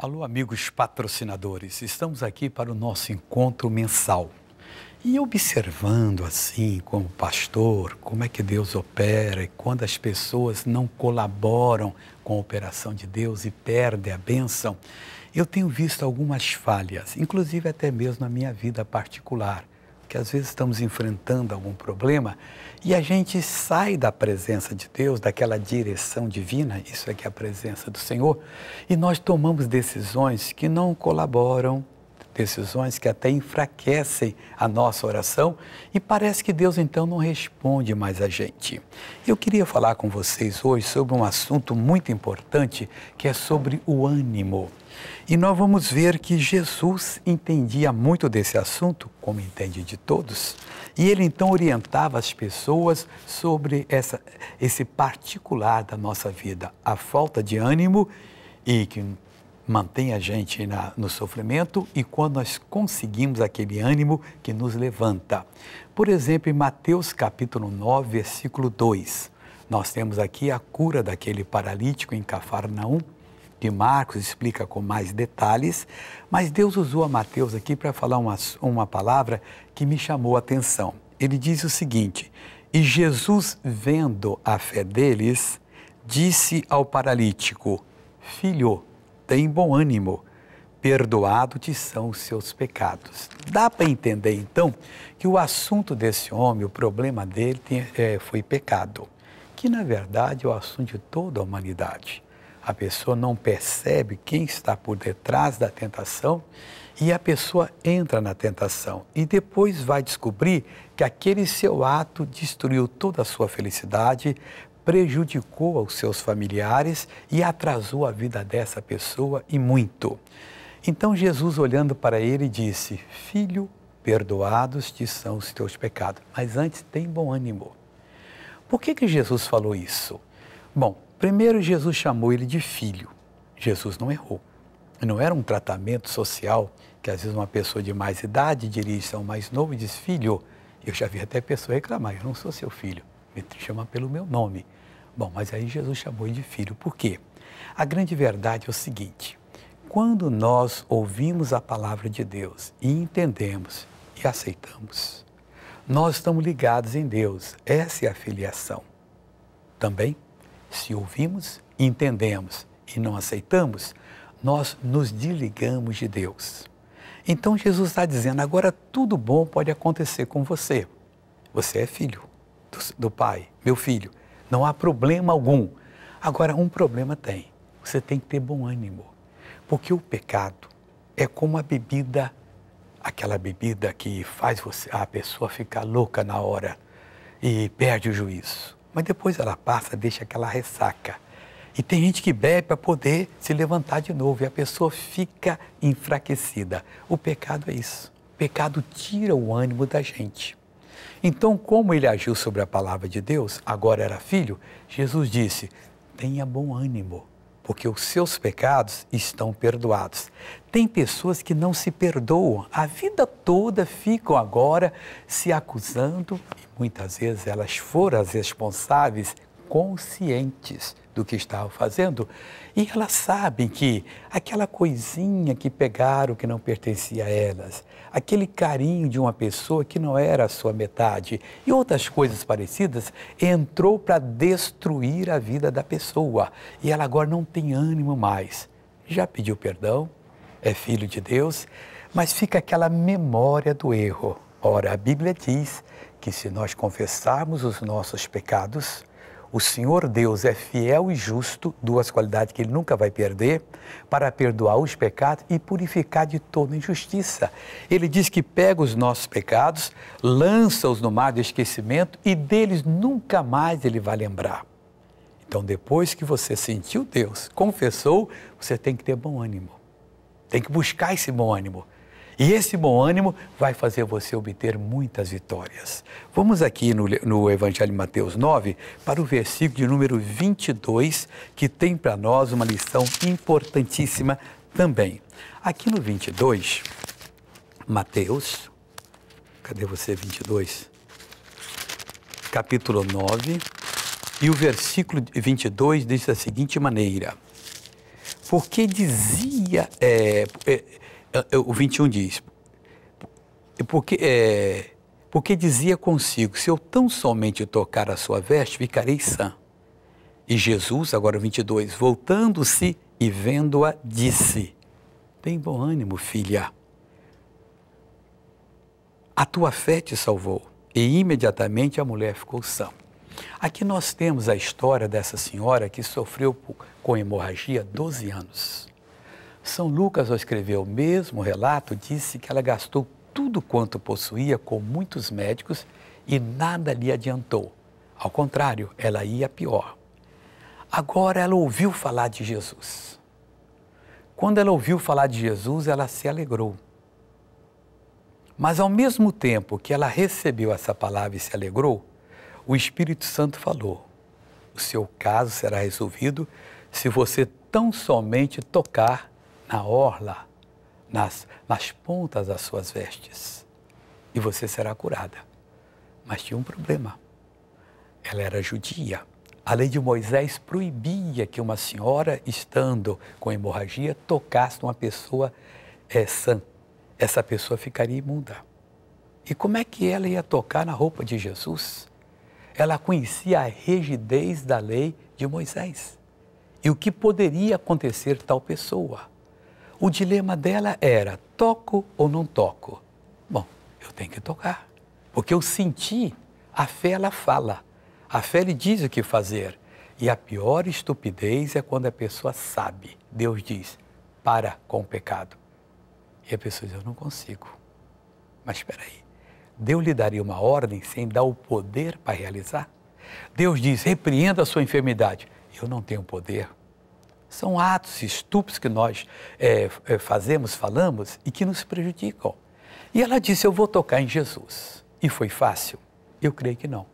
Alô, amigos patrocinadores, estamos aqui para o nosso encontro mensal. E observando assim, como pastor, como é que Deus opera e quando as pessoas não colaboram com a operação de Deus e perdem a bênção, eu tenho visto algumas falhas, inclusive até mesmo na minha vida particular que às vezes estamos enfrentando algum problema e a gente sai da presença de Deus, daquela direção divina, isso é que é a presença do Senhor, e nós tomamos decisões que não colaboram decisões que até enfraquecem a nossa oração e parece que Deus então não responde mais a gente. Eu queria falar com vocês hoje sobre um assunto muito importante que é sobre o ânimo. E nós vamos ver que Jesus entendia muito desse assunto, como entende de todos, e ele então orientava as pessoas sobre essa, esse particular da nossa vida, a falta de ânimo e que mantém a gente na, no sofrimento e quando nós conseguimos aquele ânimo que nos levanta. Por exemplo, em Mateus capítulo 9, versículo 2, nós temos aqui a cura daquele paralítico em Cafarnaum, que Marcos explica com mais detalhes, mas Deus usou a Mateus aqui para falar uma, uma palavra que me chamou a atenção. Ele diz o seguinte: E Jesus, vendo a fé deles, disse ao paralítico: Filho, tem bom ânimo, perdoado te são os seus pecados. Dá para entender então que o assunto desse homem, o problema dele tem, é, foi pecado, que na verdade é o assunto de toda a humanidade. A pessoa não percebe quem está por detrás da tentação e a pessoa entra na tentação e depois vai descobrir que aquele seu ato destruiu toda a sua felicidade, prejudicou aos seus familiares e atrasou a vida dessa pessoa e muito. Então Jesus, olhando para ele, disse: Filho, perdoados te são os teus pecados, mas antes tem bom ânimo. Por que, que Jesus falou isso? Bom, primeiro Jesus chamou ele de filho. Jesus não errou. Não era um tratamento social que às vezes uma pessoa de mais idade dirige a um mais novo e diz: Filho, eu já vi até pessoa reclamar, eu não sou seu filho, me chama pelo meu nome. Bom, mas aí Jesus chamou ele de filho. Por quê? A grande verdade é o seguinte: quando nós ouvimos a palavra de Deus e entendemos e aceitamos, nós estamos ligados em Deus. Essa é a filiação. Também, se ouvimos, entendemos e não aceitamos, nós nos desligamos de Deus. Então Jesus está dizendo: agora tudo bom pode acontecer com você. Você é filho do, do Pai, meu filho. Não há problema algum. Agora, um problema tem. Você tem que ter bom ânimo. Porque o pecado é como a bebida, aquela bebida que faz você, a pessoa ficar louca na hora e perde o juízo. Mas depois ela passa, deixa aquela ressaca. E tem gente que bebe para poder se levantar de novo e a pessoa fica enfraquecida. O pecado é isso. O pecado tira o ânimo da gente. Então, como ele agiu sobre a palavra de Deus, agora era filho, Jesus disse: tenha bom ânimo, porque os seus pecados estão perdoados. Tem pessoas que não se perdoam, a vida toda ficam agora se acusando e muitas vezes elas foram as responsáveis conscientes do que estavam fazendo e elas sabem que aquela coisinha que pegaram que não pertencia a elas, aquele carinho de uma pessoa que não era a sua metade e outras coisas parecidas entrou para destruir a vida da pessoa e ela agora não tem ânimo mais. Já pediu perdão, é filho de Deus, mas fica aquela memória do erro. Ora, a Bíblia diz que se nós confessarmos os nossos pecados, o Senhor Deus é fiel e justo, duas qualidades que ele nunca vai perder, para perdoar os pecados e purificar de toda injustiça. Ele diz que pega os nossos pecados, lança-os no mar do esquecimento e deles nunca mais ele vai lembrar. Então, depois que você sentiu Deus, confessou, você tem que ter bom ânimo. Tem que buscar esse bom ânimo e esse bom ânimo vai fazer você obter muitas vitórias. Vamos aqui no, no Evangelho de Mateus 9 para o versículo de número 22, que tem para nós uma lição importantíssima também. Aqui no 22, Mateus, cadê você, 22? Capítulo 9, e o versículo 22 diz da seguinte maneira: Porque dizia. É, é, o 21 diz: porque, é, porque dizia consigo, se eu tão somente tocar a sua veste, ficarei sã. E Jesus, agora 22, voltando-se e vendo-a, disse: Tem bom ânimo, filha. A tua fé te salvou. E imediatamente a mulher ficou sã. Aqui nós temos a história dessa senhora que sofreu com hemorragia 12 anos. São Lucas, ao escrever o mesmo relato, disse que ela gastou tudo quanto possuía com muitos médicos e nada lhe adiantou. Ao contrário, ela ia pior. Agora ela ouviu falar de Jesus. Quando ela ouviu falar de Jesus, ela se alegrou. Mas ao mesmo tempo que ela recebeu essa palavra e se alegrou, o Espírito Santo falou: O seu caso será resolvido se você tão somente tocar na orla, nas, nas pontas das suas vestes, e você será curada. Mas tinha um problema. Ela era judia. A lei de Moisés proibia que uma senhora, estando com hemorragia, tocasse uma pessoa é, sã. Essa pessoa ficaria imunda. E como é que ela ia tocar na roupa de Jesus? Ela conhecia a rigidez da lei de Moisés e o que poderia acontecer tal pessoa. O dilema dela era: toco ou não toco? Bom, eu tenho que tocar. Porque eu senti, a fé ela fala. A fé lhe diz o que fazer. E a pior estupidez é quando a pessoa sabe. Deus diz: para com o pecado. E a pessoa diz: eu não consigo. Mas espera aí. Deus lhe daria uma ordem sem dar o poder para realizar? Deus diz: repreenda a sua enfermidade. Eu não tenho poder são atos estúpidos que nós é, é, fazemos, falamos e que nos prejudicam. E ela disse: Eu vou tocar em Jesus. E foi fácil? Eu creio que não.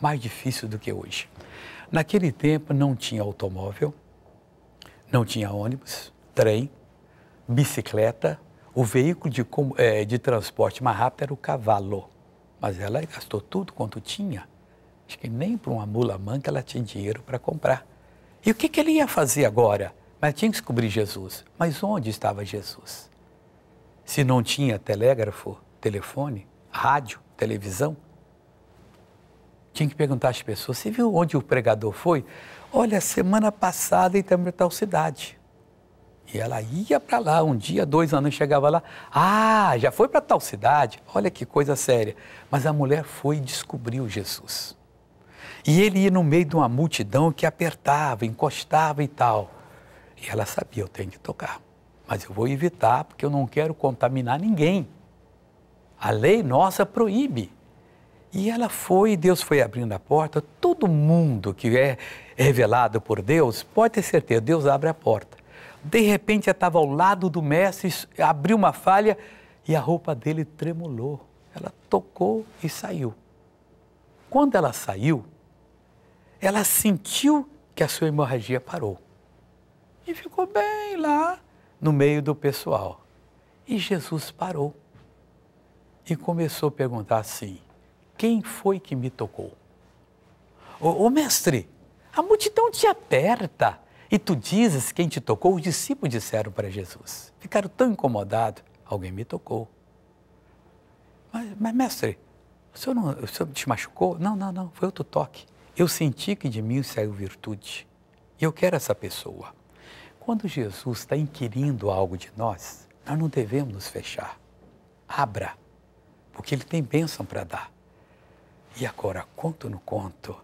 Mais difícil do que hoje. Naquele tempo não tinha automóvel, não tinha ônibus, trem, bicicleta. O veículo de, é, de transporte mais rápido era o cavalo. Mas ela gastou tudo quanto tinha. Acho que nem para uma mula manca ela tinha dinheiro para comprar. E o que, que ele ia fazer agora? Mas tinha que descobrir Jesus. Mas onde estava Jesus? Se não tinha telégrafo, telefone, rádio, televisão, tinha que perguntar às pessoas: você viu onde o pregador foi? Olha, semana passada em tal cidade. E ela ia para lá, um dia, dois anos, chegava lá. Ah, já foi para tal cidade? Olha que coisa séria. Mas a mulher foi e descobriu Jesus. E ele ia no meio de uma multidão que apertava, encostava e tal. E ela sabia, eu tenho que tocar. Mas eu vou evitar porque eu não quero contaminar ninguém. A lei nossa proíbe. E ela foi, Deus foi abrindo a porta. Todo mundo que é revelado por Deus, pode ter certeza, Deus abre a porta. De repente, ela estava ao lado do mestre, abriu uma falha e a roupa dele tremulou. Ela tocou e saiu. Quando ela saiu, ela sentiu que a sua hemorragia parou. E ficou bem lá no meio do pessoal. E Jesus parou e começou a perguntar assim: quem foi que me tocou? Ô, mestre, a multidão te aperta e tu dizes quem te tocou. Os discípulos disseram para Jesus. Ficaram tão incomodados: alguém me tocou. Mas, mas mestre, o senhor, não, o senhor te machucou? Não, não, não, foi outro toque. Eu senti que de mim saiu virtude e eu quero essa pessoa. Quando Jesus está inquirindo algo de nós, nós não devemos nos fechar. Abra, porque Ele tem bênção para dar. E agora, conto no conto,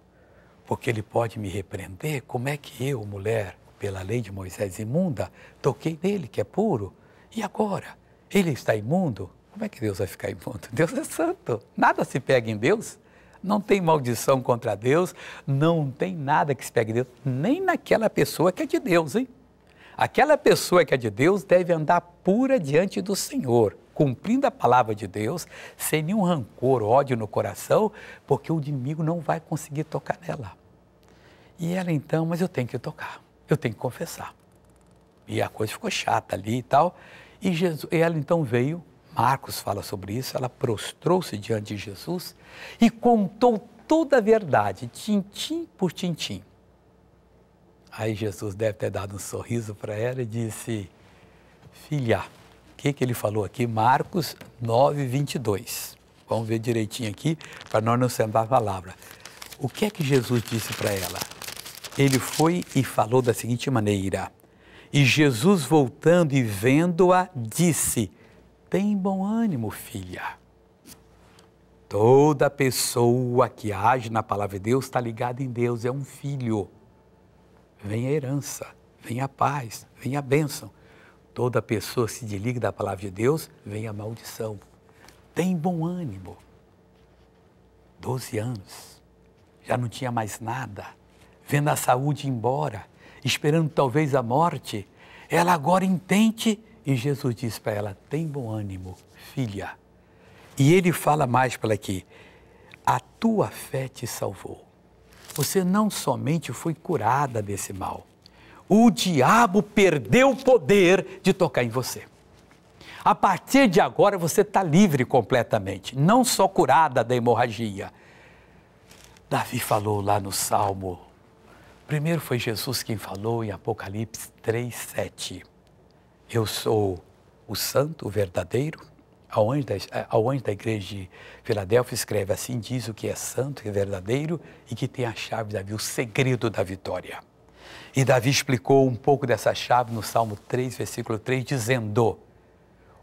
porque Ele pode me repreender como é que eu, mulher, pela lei de Moisés imunda, toquei nele que é puro. E agora? Ele está imundo? Como é que Deus vai ficar imundo? Deus é santo. Nada se pega em Deus. Não tem maldição contra Deus, não tem nada que se pegue Deus, nem naquela pessoa que é de Deus, hein? Aquela pessoa que é de Deus deve andar pura diante do Senhor, cumprindo a palavra de Deus, sem nenhum rancor, ódio no coração, porque o inimigo não vai conseguir tocar nela. E ela então, mas eu tenho que tocar, eu tenho que confessar. E a coisa ficou chata ali e tal. E, Jesus, e ela então veio Marcos fala sobre isso, ela prostrou-se diante de Jesus e contou toda a verdade, tintim por tintim. Aí Jesus deve ter dado um sorriso para ela e disse: Filha, o que, que ele falou aqui? Marcos 9, 22. Vamos ver direitinho aqui para nós não sentar a palavra. O que é que Jesus disse para ela? Ele foi e falou da seguinte maneira: E Jesus, voltando e vendo-a, disse: tem bom ânimo, filha. Toda pessoa que age na palavra de Deus está ligada em Deus, é um filho. Vem a herança, vem a paz, vem a bênção. Toda pessoa se desliga da palavra de Deus, vem a maldição. Tem bom ânimo. Doze anos, já não tinha mais nada, vendo a saúde embora, esperando talvez a morte, ela agora entende e Jesus diz para ela: tem bom ânimo, filha. E ele fala mais para aqui: a tua fé te salvou. Você não somente foi curada desse mal, o diabo perdeu o poder de tocar em você. A partir de agora você está livre completamente, não só curada da hemorragia. Davi falou lá no Salmo. Primeiro foi Jesus quem falou em Apocalipse 3, 7. Eu sou o santo, o verdadeiro. Ao anjo, da, ao anjo da igreja de Filadélfia escreve assim: diz o que é santo, que é verdadeiro e que tem a chave de Davi, o segredo da vitória. E Davi explicou um pouco dessa chave no Salmo 3, versículo 3, dizendo: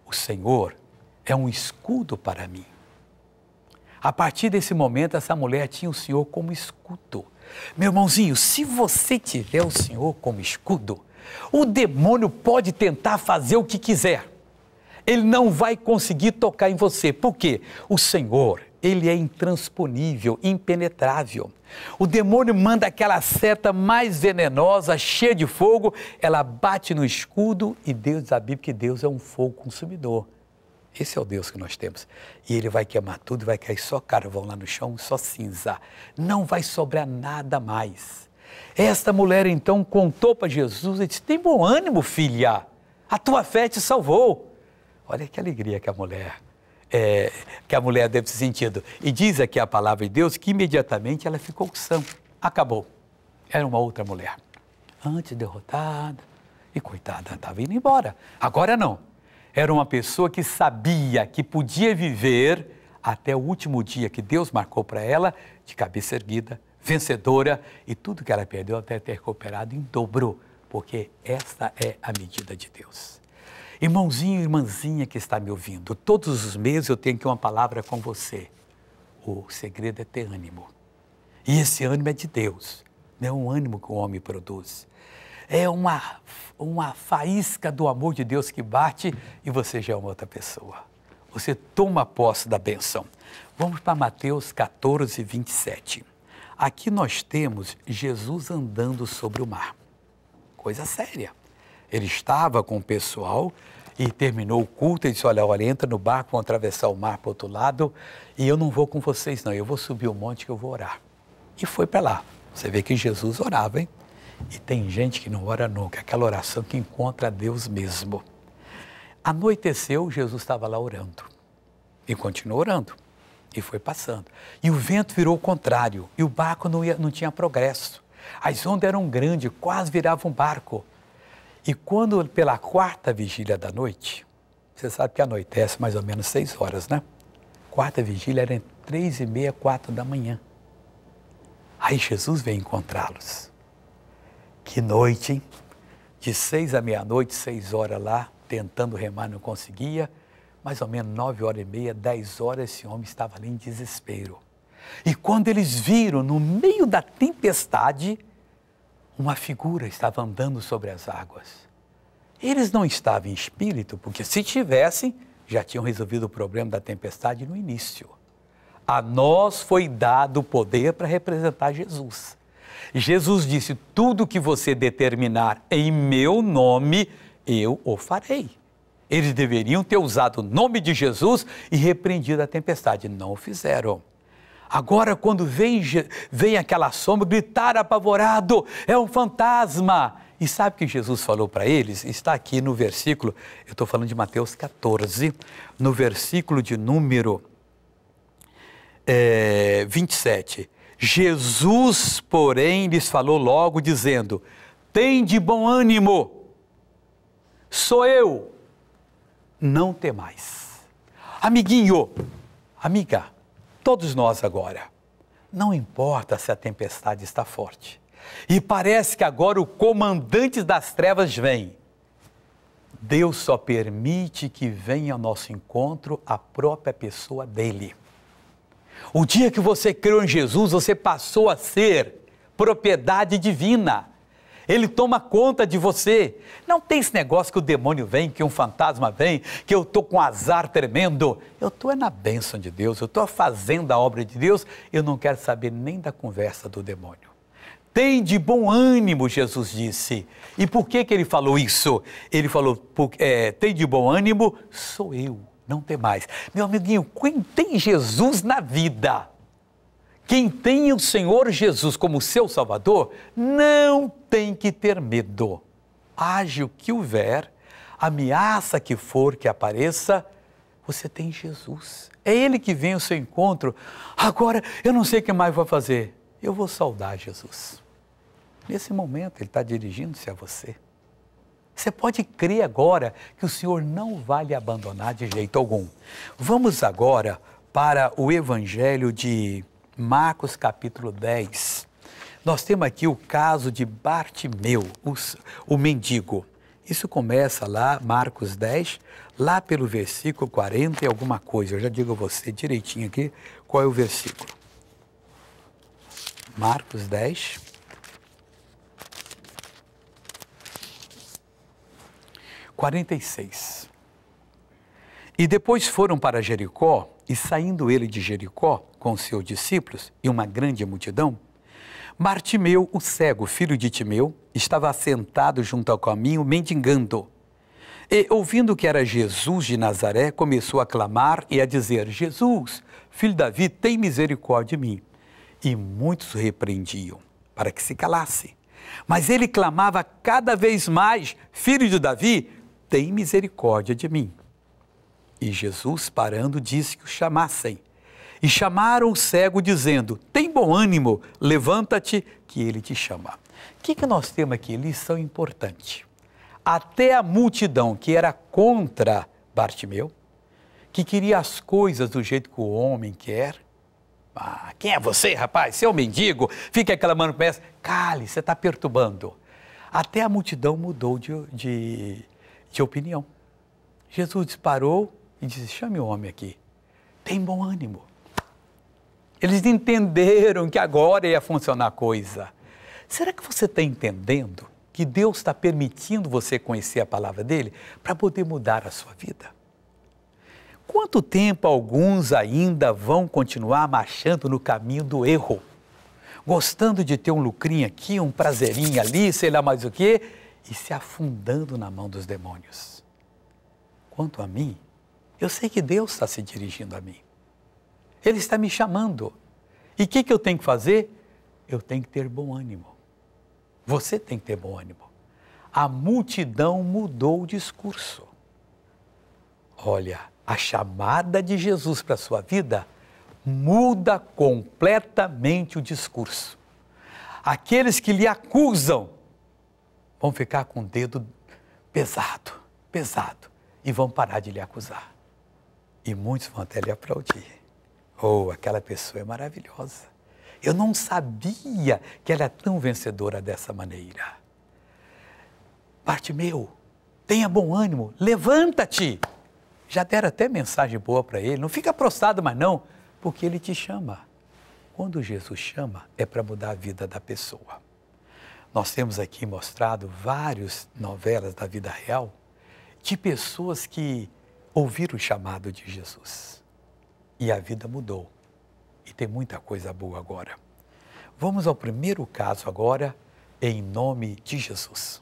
O Senhor é um escudo para mim. A partir desse momento, essa mulher tinha o Senhor como escudo. Meu irmãozinho, se você tiver o Senhor como escudo, o demônio pode tentar fazer o que quiser. Ele não vai conseguir tocar em você. Por quê? O Senhor, ele é intransponível, impenetrável. O demônio manda aquela seta mais venenosa, cheia de fogo, ela bate no escudo e Deus, diz a Bíblia que Deus é um fogo consumidor. Esse é o Deus que nós temos. E ele vai queimar tudo, vai cair só carvão lá no chão, só cinza. Não vai sobrar nada mais. Esta mulher então contou para Jesus e disse: Tem bom ânimo, filha, a tua fé te salvou. Olha que alegria que a mulher. É, que a mulher deve ter sentido. E diz aqui a palavra de Deus que imediatamente ela ficou sã. Acabou. Era uma outra mulher. Antes derrotada, e coitada, estava indo embora. Agora não. Era uma pessoa que sabia que podia viver até o último dia que Deus marcou para ela, de cabeça erguida, vencedora e tudo que ela perdeu até ter recuperado em dobro, porque esta é a medida de Deus. Irmãozinho, irmãzinha que está me ouvindo, todos os meses eu tenho aqui uma palavra com você. O segredo é ter ânimo. E esse ânimo é de Deus, não é um ânimo que o homem produz. É uma, uma faísca do amor de Deus que bate e você já é uma outra pessoa. Você toma posse da benção. Vamos para Mateus 14, 27. Aqui nós temos Jesus andando sobre o mar. Coisa séria. Ele estava com o pessoal e terminou o culto e disse: Olha, olha, entra no barco, vão atravessar o mar para o outro lado e eu não vou com vocês, não. Eu vou subir o monte que eu vou orar. E foi para lá. Você vê que Jesus orava, hein? E tem gente que não ora nunca, é aquela oração que encontra a Deus mesmo. Anoiteceu, Jesus estava lá orando e continuou orando. E foi passando. E o vento virou o contrário, e o barco não, ia, não tinha progresso. As ondas eram grandes, quase viravam um barco. E quando, pela quarta vigília da noite, você sabe que anoitece mais ou menos seis horas, né? Quarta vigília era entre três e meia, quatro da manhã. Aí Jesus vem encontrá-los. Que noite, hein? De seis à meia-noite, seis horas lá, tentando remar, não conseguia mais ou menos nove horas e meia, dez horas, esse homem estava ali em desespero. E quando eles viram, no meio da tempestade, uma figura estava andando sobre as águas. Eles não estavam em espírito, porque se tivessem, já tinham resolvido o problema da tempestade no início. A nós foi dado o poder para representar Jesus. Jesus disse: Tudo que você determinar em meu nome, eu o farei. Eles deveriam ter usado o nome de Jesus e repreendido a tempestade. Não o fizeram. Agora, quando vem, vem aquela sombra, gritar apavorado: é um fantasma. E sabe o que Jesus falou para eles? Está aqui no versículo, eu estou falando de Mateus 14, no versículo de número é, 27. Jesus, porém, lhes falou logo, dizendo: Tem de bom ânimo, sou eu, não temais. Amiguinho, amiga, todos nós agora, não importa se a tempestade está forte. E parece que agora o comandante das trevas vem. Deus só permite que venha ao nosso encontro a própria pessoa dele. O dia que você creu em Jesus, você passou a ser propriedade divina. Ele toma conta de você. Não tem esse negócio que o demônio vem, que um fantasma vem, que eu estou com azar tremendo. Eu estou é na bênção de Deus, eu estou fazendo a obra de Deus, eu não quero saber nem da conversa do demônio. Tem de bom ânimo, Jesus disse. E por que, que ele falou isso? Ele falou: é, tem de bom ânimo, sou eu, não tem mais. Meu amiguinho, quem tem Jesus na vida? Quem tem o Senhor Jesus como seu Salvador não tem que ter medo. Age o que houver, ameaça que for que apareça, você tem Jesus. É Ele que vem ao seu encontro. Agora, eu não sei o que mais vou fazer. Eu vou saudar Jesus. Nesse momento, Ele está dirigindo-se a você. Você pode crer agora que o Senhor não vai lhe abandonar de jeito algum. Vamos agora para o Evangelho de Marcos capítulo 10. Nós temos aqui o caso de Bartimeu, o, o mendigo. Isso começa lá, Marcos 10, lá pelo versículo 40 e alguma coisa. Eu já digo a você direitinho aqui qual é o versículo. Marcos 10. Quarenta e seis. E depois foram para Jericó, e saindo ele de Jericó com seus discípulos e uma grande multidão, Bartimeu, o cego, filho de Timeu, estava sentado junto ao caminho, mendigando. E, ouvindo que era Jesus de Nazaré, começou a clamar e a dizer: Jesus, filho de Davi, tem misericórdia de mim. E muitos repreendiam para que se calasse. Mas ele clamava cada vez mais: Filho de Davi, tem misericórdia de mim. E Jesus, parando, disse que o chamassem. E chamaram o cego, dizendo: Tem bom ânimo, levanta-te, que ele te chama. O que, que nós temos aqui? Lição importante. Até a multidão que era contra Bartimeu, que queria as coisas do jeito que o homem quer. Ah, quem é você, rapaz? Seu mendigo? Fica mano com essa. Cale, você está perturbando. Até a multidão mudou de, de, de opinião. Jesus disparou e disse: chame o homem aqui. Tem bom ânimo. Eles entenderam que agora ia funcionar a coisa. Será que você está entendendo que Deus está permitindo você conhecer a palavra dele para poder mudar a sua vida? Quanto tempo alguns ainda vão continuar marchando no caminho do erro? Gostando de ter um lucrinho aqui, um prazerinho ali, sei lá mais o quê, e se afundando na mão dos demônios. Quanto a mim, eu sei que Deus está se dirigindo a mim. Ele está me chamando. E o que, que eu tenho que fazer? Eu tenho que ter bom ânimo. Você tem que ter bom ânimo. A multidão mudou o discurso. Olha, a chamada de Jesus para a sua vida muda completamente o discurso. Aqueles que lhe acusam vão ficar com o dedo pesado, pesado, e vão parar de lhe acusar. E muitos vão até lhe aplaudir. Oh, aquela pessoa é maravilhosa. Eu não sabia que ela é tão vencedora dessa maneira. Parte meu, tenha bom ânimo, levanta-te. Já deram até mensagem boa para ele, não fica prostrado mais não, porque ele te chama. Quando Jesus chama, é para mudar a vida da pessoa. Nós temos aqui mostrado várias novelas da vida real de pessoas que ouvir o chamado de Jesus. E a vida mudou. E tem muita coisa boa agora. Vamos ao primeiro caso agora, em nome de Jesus.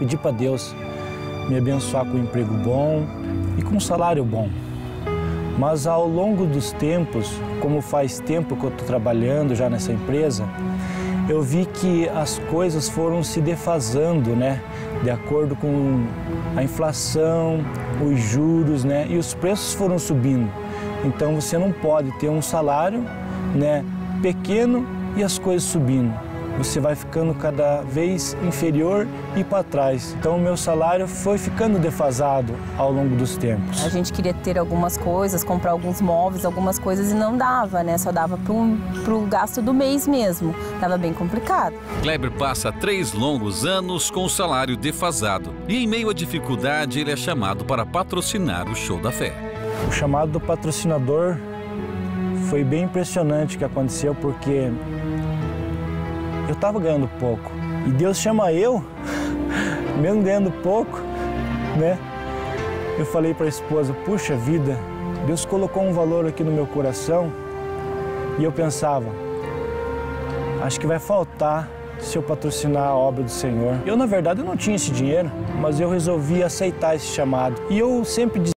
Pedi para Deus me abençoar com um emprego bom e com um salário bom. Mas ao longo dos tempos, como faz tempo que eu estou trabalhando já nessa empresa, eu vi que as coisas foram se defasando, né? De acordo com a inflação, os juros, né? E os preços foram subindo. Então você não pode ter um salário, né? Pequeno e as coisas subindo você vai ficando cada vez inferior e para trás. Então o meu salário foi ficando defasado ao longo dos tempos. A gente queria ter algumas coisas, comprar alguns móveis, algumas coisas e não dava, né? Só dava para o gasto do mês mesmo. Tava bem complicado. Kleber passa três longos anos com o salário defasado e em meio à dificuldade ele é chamado para patrocinar o show da fé. O chamado do patrocinador foi bem impressionante o que aconteceu porque eu estava ganhando pouco. E Deus chama eu, mesmo ganhando pouco, né? Eu falei para a esposa: puxa vida, Deus colocou um valor aqui no meu coração. E eu pensava: acho que vai faltar se eu patrocinar a obra do Senhor. Eu, na verdade, eu não tinha esse dinheiro, mas eu resolvi aceitar esse chamado. E eu sempre